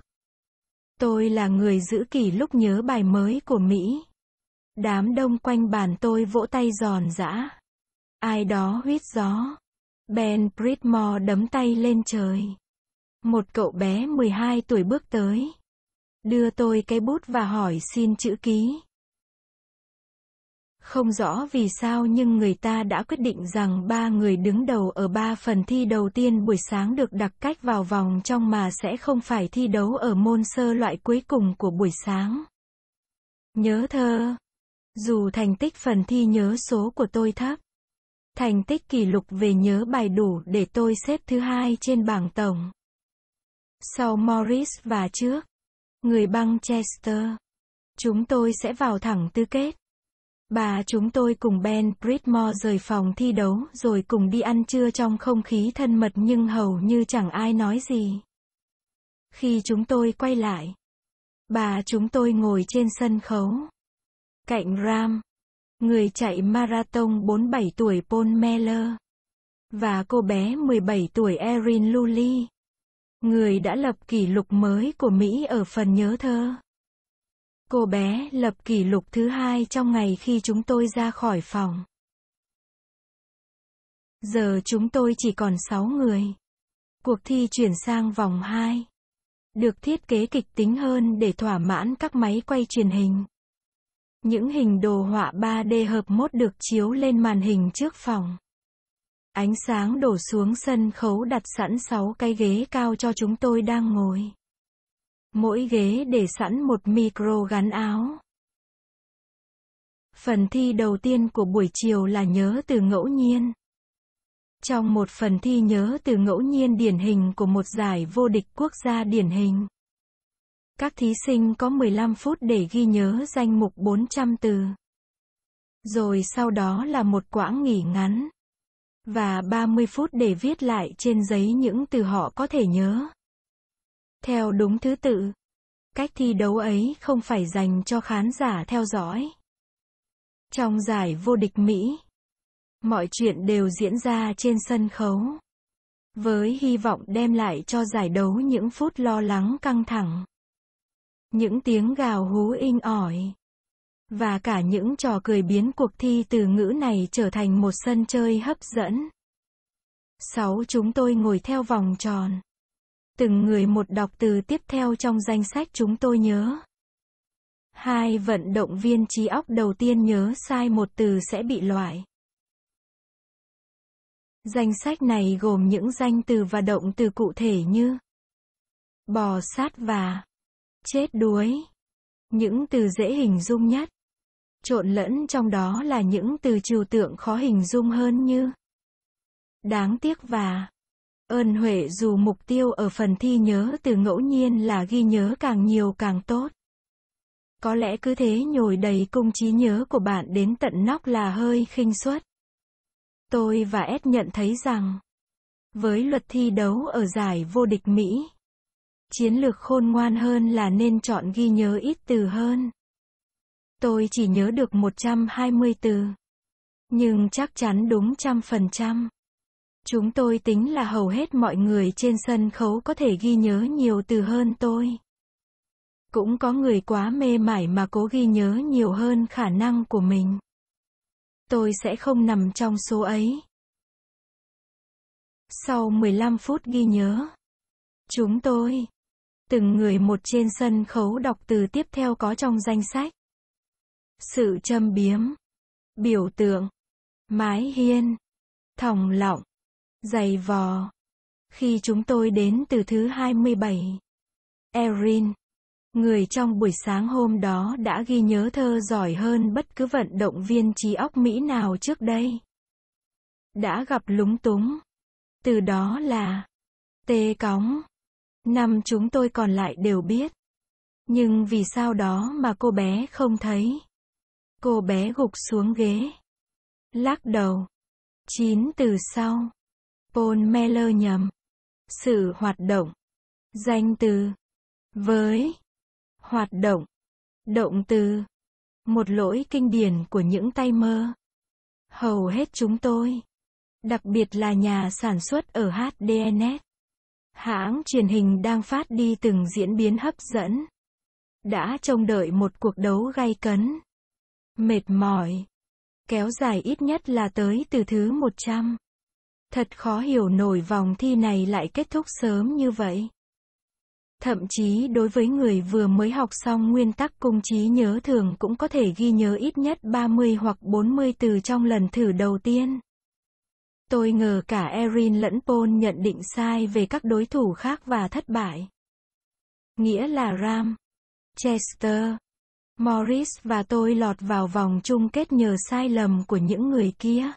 Tôi là người giữ kỷ lúc nhớ bài mới của Mỹ. Đám đông quanh bàn tôi vỗ tay giòn giã. Ai đó huyết gió. Ben Pritmore đấm tay lên trời. Một cậu bé 12 tuổi bước tới. Đưa tôi cái bút và hỏi xin chữ ký. Không rõ vì sao nhưng người ta đã quyết định rằng ba người đứng đầu ở ba phần thi đầu tiên buổi sáng được đặt cách vào vòng trong mà sẽ không phải thi đấu ở môn sơ loại cuối cùng của buổi sáng. Nhớ thơ. Dù thành tích phần thi nhớ số của tôi thấp, thành tích kỷ lục về nhớ bài đủ để tôi xếp thứ hai trên bảng tổng. Sau Morris và trước, người băng Chester, chúng tôi sẽ vào thẳng tứ kết. Bà chúng tôi cùng Ben Pritmore rời phòng thi đấu rồi cùng đi ăn trưa trong không khí thân mật nhưng hầu như chẳng ai nói gì. Khi chúng tôi quay lại, bà chúng tôi ngồi trên sân khấu. Cạnh Ram, người chạy marathon 47 tuổi Paul Meller, và cô bé 17 tuổi Erin Lully, người đã lập kỷ lục mới của Mỹ ở phần nhớ thơ. Cô bé lập kỷ lục thứ hai trong ngày khi chúng tôi ra khỏi phòng. Giờ chúng tôi chỉ còn 6 người. Cuộc thi chuyển sang vòng 2. Được thiết kế kịch tính hơn để thỏa mãn các máy quay truyền hình. Những hình đồ họa 3D hợp mốt được chiếu lên màn hình trước phòng. Ánh sáng đổ xuống sân khấu đặt sẵn 6 cái ghế cao cho chúng tôi đang ngồi. Mỗi ghế để sẵn một micro gắn áo. Phần thi đầu tiên của buổi chiều là nhớ từ ngẫu nhiên. Trong một phần thi nhớ từ ngẫu nhiên điển hình của một giải vô địch quốc gia điển hình. Các thí sinh có 15 phút để ghi nhớ danh mục 400 từ. Rồi sau đó là một quãng nghỉ ngắn. Và 30 phút để viết lại trên giấy những từ họ có thể nhớ theo đúng thứ tự. Cách thi đấu ấy không phải dành cho khán giả theo dõi. Trong giải vô địch Mỹ, mọi chuyện đều diễn ra trên sân khấu. Với hy vọng đem lại cho giải đấu những phút lo lắng căng thẳng. Những tiếng gào hú inh ỏi. Và cả những trò cười biến cuộc thi từ ngữ này trở thành một sân chơi hấp dẫn. Sáu Chúng tôi ngồi theo vòng tròn. Từng người một đọc từ tiếp theo trong danh sách chúng tôi nhớ. Hai vận động viên trí óc đầu tiên nhớ sai một từ sẽ bị loại. Danh sách này gồm những danh từ và động từ cụ thể như bò sát và chết đuối. Những từ dễ hình dung nhất. Trộn lẫn trong đó là những từ trừu tượng khó hình dung hơn như đáng tiếc và Ơn huệ dù mục tiêu ở phần thi nhớ từ ngẫu nhiên là ghi nhớ càng nhiều càng tốt. Có lẽ cứ thế nhồi đầy cung trí nhớ của bạn đến tận nóc là hơi khinh suất. Tôi và Ed nhận thấy rằng, với luật thi đấu ở giải vô địch Mỹ, chiến lược khôn ngoan hơn là nên chọn ghi nhớ ít từ hơn. Tôi chỉ nhớ được 120 từ, nhưng chắc chắn đúng trăm phần trăm. Chúng tôi tính là hầu hết mọi người trên sân khấu có thể ghi nhớ nhiều từ hơn tôi. Cũng có người quá mê mải mà cố ghi nhớ nhiều hơn khả năng của mình. Tôi sẽ không nằm trong số ấy. Sau 15 phút ghi nhớ, chúng tôi, từng người một trên sân khấu đọc từ tiếp theo có trong danh sách. Sự châm biếm, biểu tượng, mái hiên, thòng lọng, Dày vò. Khi chúng tôi đến từ thứ 27, Erin, người trong buổi sáng hôm đó đã ghi nhớ thơ giỏi hơn bất cứ vận động viên trí óc Mỹ nào trước đây. Đã gặp lúng túng. Từ đó là tê cóng. Năm chúng tôi còn lại đều biết. Nhưng vì sao đó mà cô bé không thấy? Cô bé gục xuống ghế. Lắc đầu. Chín từ sau. Paul Meller nhầm sự hoạt động danh từ với hoạt động động từ một lỗi kinh điển của những tay mơ hầu hết chúng tôi đặc biệt là nhà sản xuất ở HDNS hãng truyền hình đang phát đi từng diễn biến hấp dẫn đã trông đợi một cuộc đấu gay cấn mệt mỏi kéo dài ít nhất là tới từ thứ 100 Thật khó hiểu nổi vòng thi này lại kết thúc sớm như vậy. Thậm chí đối với người vừa mới học xong nguyên tắc cung trí nhớ thường cũng có thể ghi nhớ ít nhất 30 hoặc 40 từ trong lần thử đầu tiên. Tôi ngờ cả Erin lẫn Paul nhận định sai về các đối thủ khác và thất bại. Nghĩa là Ram, Chester, Morris và tôi lọt vào vòng chung kết nhờ sai lầm của những người kia.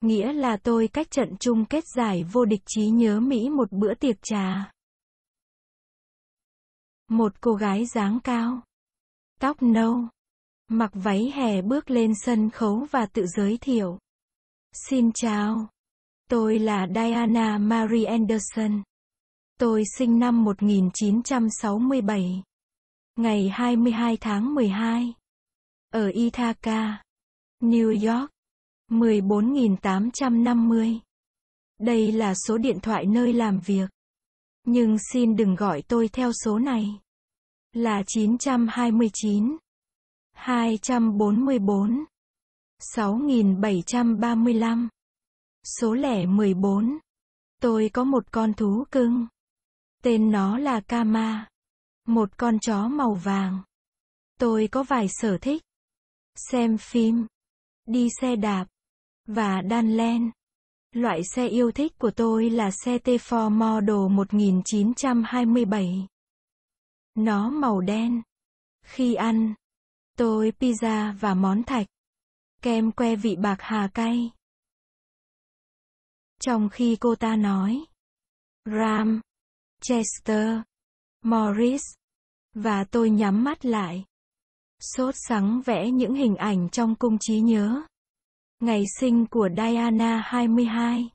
Nghĩa là tôi cách trận chung kết giải vô địch trí nhớ Mỹ một bữa tiệc trà. Một cô gái dáng cao, tóc nâu, mặc váy hè bước lên sân khấu và tự giới thiệu. Xin chào, tôi là Diana Marie Anderson. Tôi sinh năm 1967, ngày 22 tháng 12, ở Ithaca, New York. 14.850. Đây là số điện thoại nơi làm việc. Nhưng xin đừng gọi tôi theo số này. Là 929. 244. 6735. Số lẻ 14. Tôi có một con thú cưng. Tên nó là Kama. Một con chó màu vàng. Tôi có vài sở thích. Xem phim. Đi xe đạp và đan len. Loại xe yêu thích của tôi là xe T4 Model 1927. Nó màu đen. Khi ăn, tôi pizza và món thạch. Kem que vị bạc hà cay. Trong khi cô ta nói, Ram, Chester, Morris, và tôi nhắm mắt lại. Sốt sắng vẽ những hình ảnh trong cung trí nhớ. Ngày sinh của Diana 22.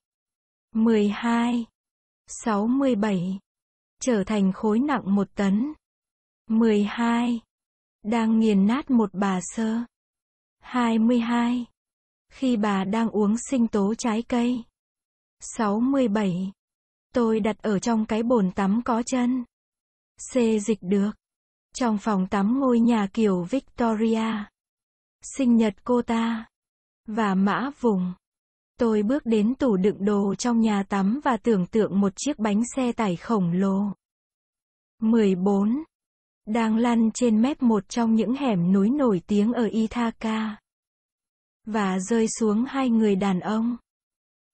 12. 67. Trở thành khối nặng một tấn. 12. Đang nghiền nát một bà sơ. 22. Khi bà đang uống sinh tố trái cây. 67. Tôi đặt ở trong cái bồn tắm có chân. Xê dịch được. Trong phòng tắm ngôi nhà kiểu Victoria. Sinh nhật cô ta và mã vùng. Tôi bước đến tủ đựng đồ trong nhà tắm và tưởng tượng một chiếc bánh xe tải khổng lồ. 14. Đang lăn trên mép một trong những hẻm núi nổi tiếng ở Ithaca. Và rơi xuống hai người đàn ông.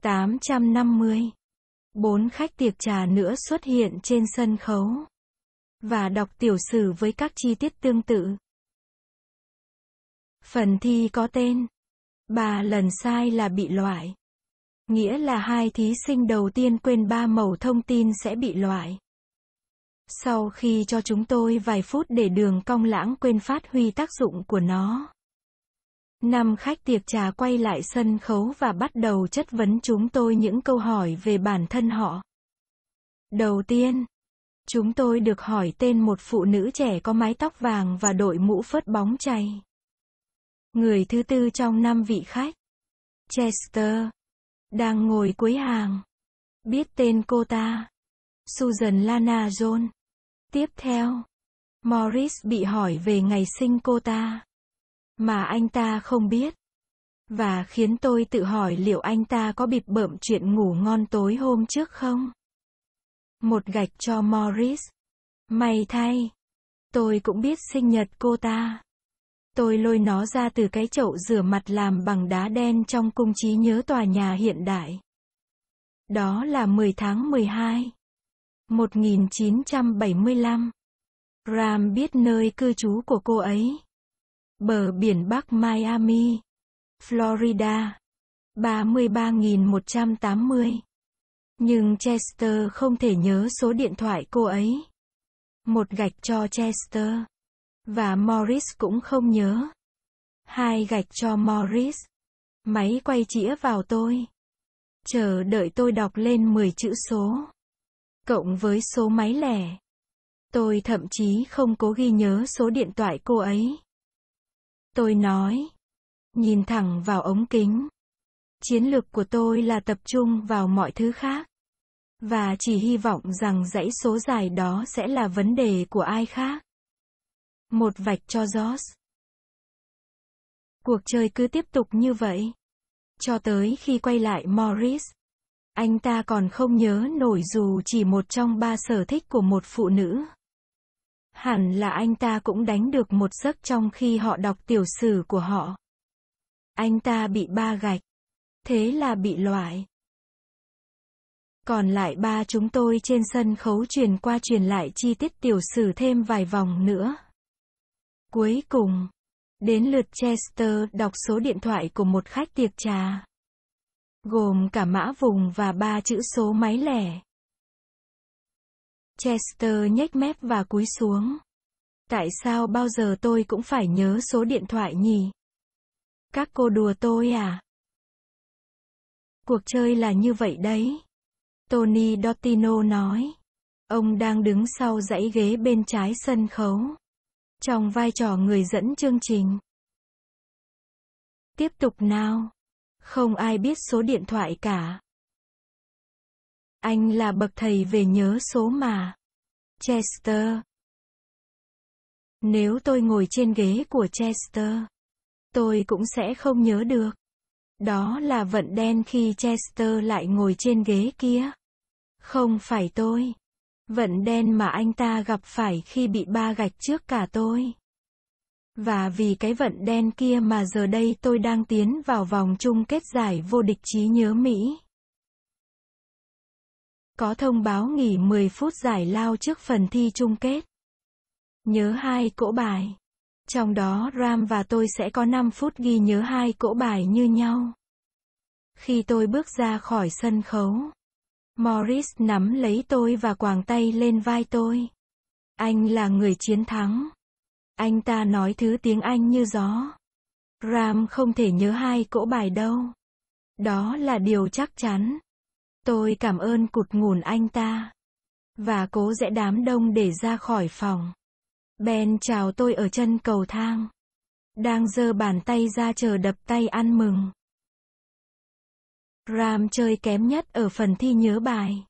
850. Bốn khách tiệc trà nữa xuất hiện trên sân khấu. Và đọc tiểu sử với các chi tiết tương tự. Phần thi có tên Ba lần sai là bị loại. Nghĩa là hai thí sinh đầu tiên quên ba mẩu thông tin sẽ bị loại. Sau khi cho chúng tôi vài phút để đường cong lãng quên phát huy tác dụng của nó. Năm khách tiệc trà quay lại sân khấu và bắt đầu chất vấn chúng tôi những câu hỏi về bản thân họ. Đầu tiên, chúng tôi được hỏi tên một phụ nữ trẻ có mái tóc vàng và đội mũ phớt bóng chày. Người thứ tư trong năm vị khách. Chester. Đang ngồi cuối hàng. Biết tên cô ta. Susan Lana John. Tiếp theo. Morris bị hỏi về ngày sinh cô ta. Mà anh ta không biết. Và khiến tôi tự hỏi liệu anh ta có bịp bợm chuyện ngủ ngon tối hôm trước không? Một gạch cho Morris. May thay. Tôi cũng biết sinh nhật cô ta tôi lôi nó ra từ cái chậu rửa mặt làm bằng đá đen trong cung trí nhớ tòa nhà hiện đại. Đó là 10 tháng 12, 1975. Ram biết nơi cư trú của cô ấy. Bờ biển Bắc Miami, Florida, 33.180. Nhưng Chester không thể nhớ số điện thoại cô ấy. Một gạch cho Chester. Và Morris cũng không nhớ. Hai gạch cho Morris. Máy quay chĩa vào tôi. Chờ đợi tôi đọc lên 10 chữ số. Cộng với số máy lẻ. Tôi thậm chí không cố ghi nhớ số điện thoại cô ấy. Tôi nói. Nhìn thẳng vào ống kính. Chiến lược của tôi là tập trung vào mọi thứ khác. Và chỉ hy vọng rằng dãy số dài đó sẽ là vấn đề của ai khác. Một vạch cho joss. Cuộc chơi cứ tiếp tục như vậy. Cho tới khi quay lại Morris. Anh ta còn không nhớ nổi dù chỉ một trong ba sở thích của một phụ nữ. Hẳn là anh ta cũng đánh được một giấc trong khi họ đọc tiểu sử của họ. Anh ta bị ba gạch. Thế là bị loại. Còn lại ba chúng tôi trên sân khấu truyền qua truyền lại chi tiết tiểu sử thêm vài vòng nữa. Cuối cùng, đến lượt Chester đọc số điện thoại của một khách tiệc trà. Gồm cả mã vùng và ba chữ số máy lẻ. Chester nhếch mép và cúi xuống. Tại sao bao giờ tôi cũng phải nhớ số điện thoại nhỉ? Các cô đùa tôi à? Cuộc chơi là như vậy đấy. Tony Dottino nói. Ông đang đứng sau dãy ghế bên trái sân khấu trong vai trò người dẫn chương trình. Tiếp tục nào. Không ai biết số điện thoại cả. Anh là bậc thầy về nhớ số mà. Chester. Nếu tôi ngồi trên ghế của Chester, tôi cũng sẽ không nhớ được. Đó là vận đen khi Chester lại ngồi trên ghế kia. Không phải tôi. Vận đen mà anh ta gặp phải khi bị ba gạch trước cả tôi. Và vì cái vận đen kia mà giờ đây tôi đang tiến vào vòng chung kết giải vô địch trí nhớ Mỹ. Có thông báo nghỉ 10 phút giải lao trước phần thi chung kết. Nhớ hai cỗ bài. Trong đó Ram và tôi sẽ có 5 phút ghi nhớ hai cỗ bài như nhau. Khi tôi bước ra khỏi sân khấu, Morris nắm lấy tôi và quàng tay lên vai tôi. Anh là người chiến thắng. Anh ta nói thứ tiếng Anh như gió. Ram không thể nhớ hai cỗ bài đâu. Đó là điều chắc chắn. Tôi cảm ơn cụt ngủn anh ta. Và cố rẽ đám đông để ra khỏi phòng. Ben chào tôi ở chân cầu thang. Đang giơ bàn tay ra chờ đập tay ăn mừng. Ram chơi kém nhất ở phần thi nhớ bài.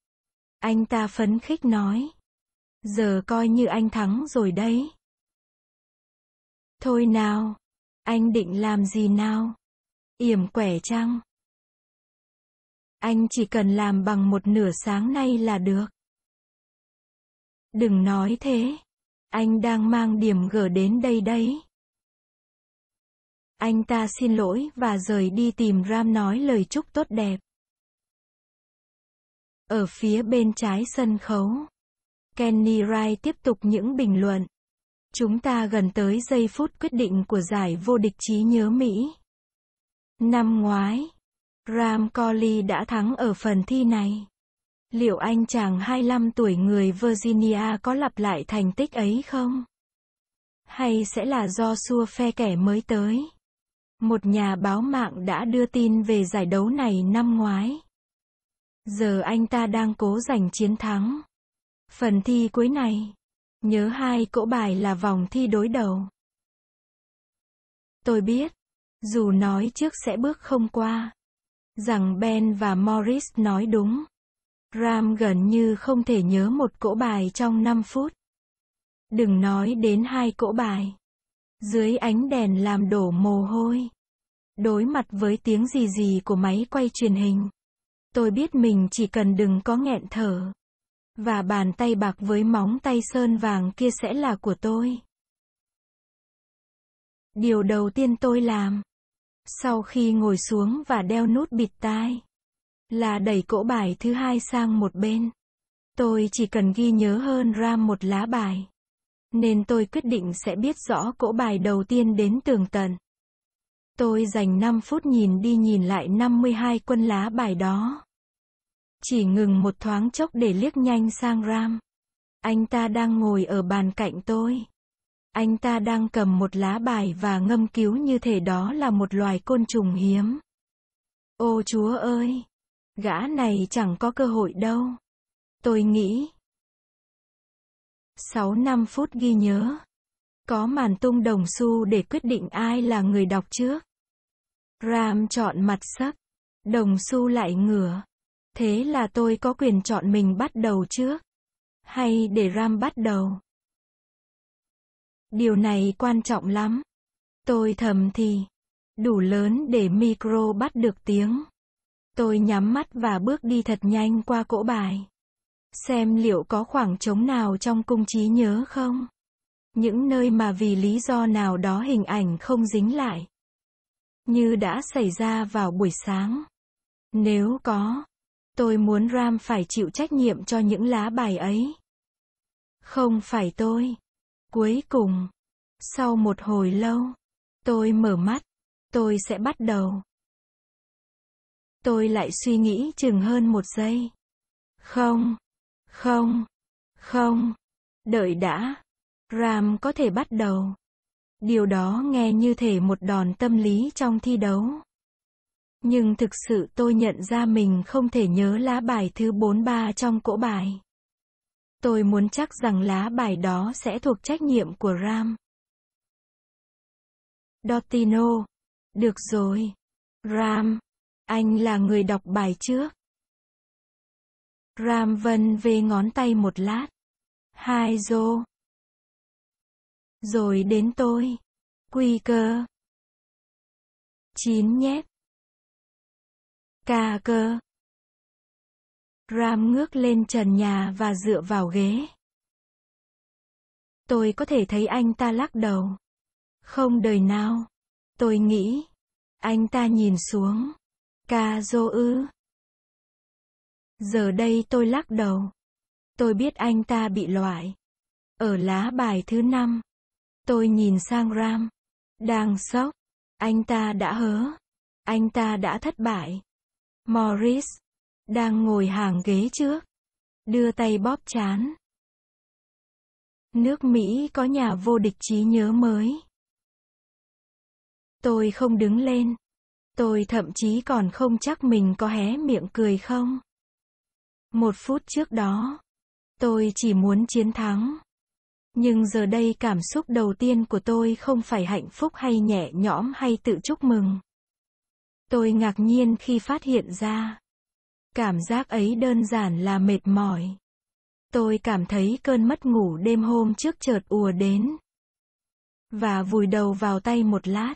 Anh ta phấn khích nói. Giờ coi như anh thắng rồi đấy. Thôi nào, anh định làm gì nào? Yểm quẻ chăng? Anh chỉ cần làm bằng một nửa sáng nay là được. Đừng nói thế. Anh đang mang điểm gở đến đây đấy. Anh ta xin lỗi và rời đi tìm Ram nói lời chúc tốt đẹp. Ở phía bên trái sân khấu, Kenny Wright tiếp tục những bình luận. Chúng ta gần tới giây phút quyết định của giải vô địch trí nhớ Mỹ. Năm ngoái, Ram Coley đã thắng ở phần thi này. Liệu anh chàng 25 tuổi người Virginia có lặp lại thành tích ấy không? Hay sẽ là do xua phe kẻ mới tới? Một nhà báo mạng đã đưa tin về giải đấu này năm ngoái. Giờ anh ta đang cố giành chiến thắng. Phần thi cuối này, nhớ hai cỗ bài là vòng thi đối đầu. Tôi biết, dù nói trước sẽ bước không qua, rằng Ben và Morris nói đúng. Ram gần như không thể nhớ một cỗ bài trong 5 phút. Đừng nói đến hai cỗ bài. Dưới ánh đèn làm đổ mồ hôi. Đối mặt với tiếng gì gì của máy quay truyền hình. Tôi biết mình chỉ cần đừng có nghẹn thở. Và bàn tay bạc với móng tay sơn vàng kia sẽ là của tôi. Điều đầu tiên tôi làm. Sau khi ngồi xuống và đeo nút bịt tai. Là đẩy cỗ bài thứ hai sang một bên. Tôi chỉ cần ghi nhớ hơn RAM một lá bài nên tôi quyết định sẽ biết rõ cỗ bài đầu tiên đến tường tận. Tôi dành 5 phút nhìn đi nhìn lại 52 quân lá bài đó. Chỉ ngừng một thoáng chốc để liếc nhanh sang Ram. Anh ta đang ngồi ở bàn cạnh tôi. Anh ta đang cầm một lá bài và ngâm cứu như thể đó là một loài côn trùng hiếm. Ô chúa ơi! Gã này chẳng có cơ hội đâu. Tôi nghĩ, 6 năm phút ghi nhớ. Có màn tung đồng xu để quyết định ai là người đọc trước. Ram chọn mặt sắc. Đồng xu lại ngửa. Thế là tôi có quyền chọn mình bắt đầu trước. Hay để Ram bắt đầu. Điều này quan trọng lắm. Tôi thầm thì. Đủ lớn để micro bắt được tiếng. Tôi nhắm mắt và bước đi thật nhanh qua cỗ bài xem liệu có khoảng trống nào trong cung trí nhớ không. Những nơi mà vì lý do nào đó hình ảnh không dính lại. Như đã xảy ra vào buổi sáng. Nếu có, tôi muốn Ram phải chịu trách nhiệm cho những lá bài ấy. Không phải tôi. Cuối cùng, sau một hồi lâu, tôi mở mắt, tôi sẽ bắt đầu. Tôi lại suy nghĩ chừng hơn một giây. Không. Không, không, đợi đã. Ram có thể bắt đầu. Điều đó nghe như thể một đòn tâm lý trong thi đấu. Nhưng thực sự tôi nhận ra mình không thể nhớ lá bài thứ 43 trong cỗ bài. Tôi muốn chắc rằng lá bài đó sẽ thuộc trách nhiệm của Ram. Dotino. Được rồi. Ram. Anh là người đọc bài trước. Ram vân về ngón tay một lát. Hai rô. Rồi đến tôi. Quy cơ. Chín nhét, ca cơ. Ram ngước lên trần nhà và dựa vào ghế. Tôi có thể thấy anh ta lắc đầu. Không đời nào. Tôi nghĩ. Anh ta nhìn xuống. ca rô ư. Giờ đây tôi lắc đầu. Tôi biết anh ta bị loại. Ở lá bài thứ năm, tôi nhìn sang Ram. Đang sốc. Anh ta đã hớ. Anh ta đã thất bại. Morris, đang ngồi hàng ghế trước. Đưa tay bóp chán. Nước Mỹ có nhà vô địch trí nhớ mới. Tôi không đứng lên. Tôi thậm chí còn không chắc mình có hé miệng cười không. Một phút trước đó, tôi chỉ muốn chiến thắng. Nhưng giờ đây cảm xúc đầu tiên của tôi không phải hạnh phúc hay nhẹ nhõm hay tự chúc mừng. Tôi ngạc nhiên khi phát hiện ra. Cảm giác ấy đơn giản là mệt mỏi. Tôi cảm thấy cơn mất ngủ đêm hôm trước chợt ùa đến. Và vùi đầu vào tay một lát.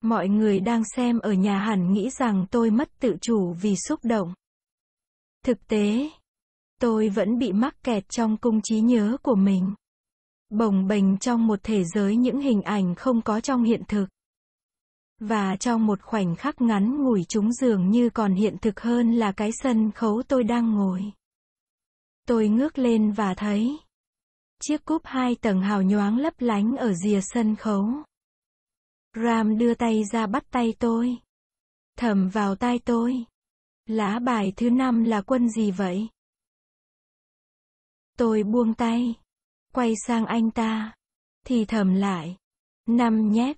Mọi người đang xem ở nhà hẳn nghĩ rằng tôi mất tự chủ vì xúc động. Thực tế, tôi vẫn bị mắc kẹt trong cung trí nhớ của mình. Bồng bềnh trong một thế giới những hình ảnh không có trong hiện thực. Và trong một khoảnh khắc ngắn ngủi chúng dường như còn hiện thực hơn là cái sân khấu tôi đang ngồi. Tôi ngước lên và thấy chiếc cúp hai tầng hào nhoáng lấp lánh ở rìa sân khấu. Ram đưa tay ra bắt tay tôi, thầm vào tai tôi. Lá bài thứ năm là quân gì vậy? Tôi buông tay, quay sang anh ta, thì thầm lại. Năm nhét,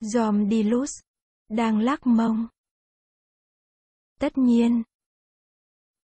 Dòm đi lút, đang lắc mông. Tất nhiên,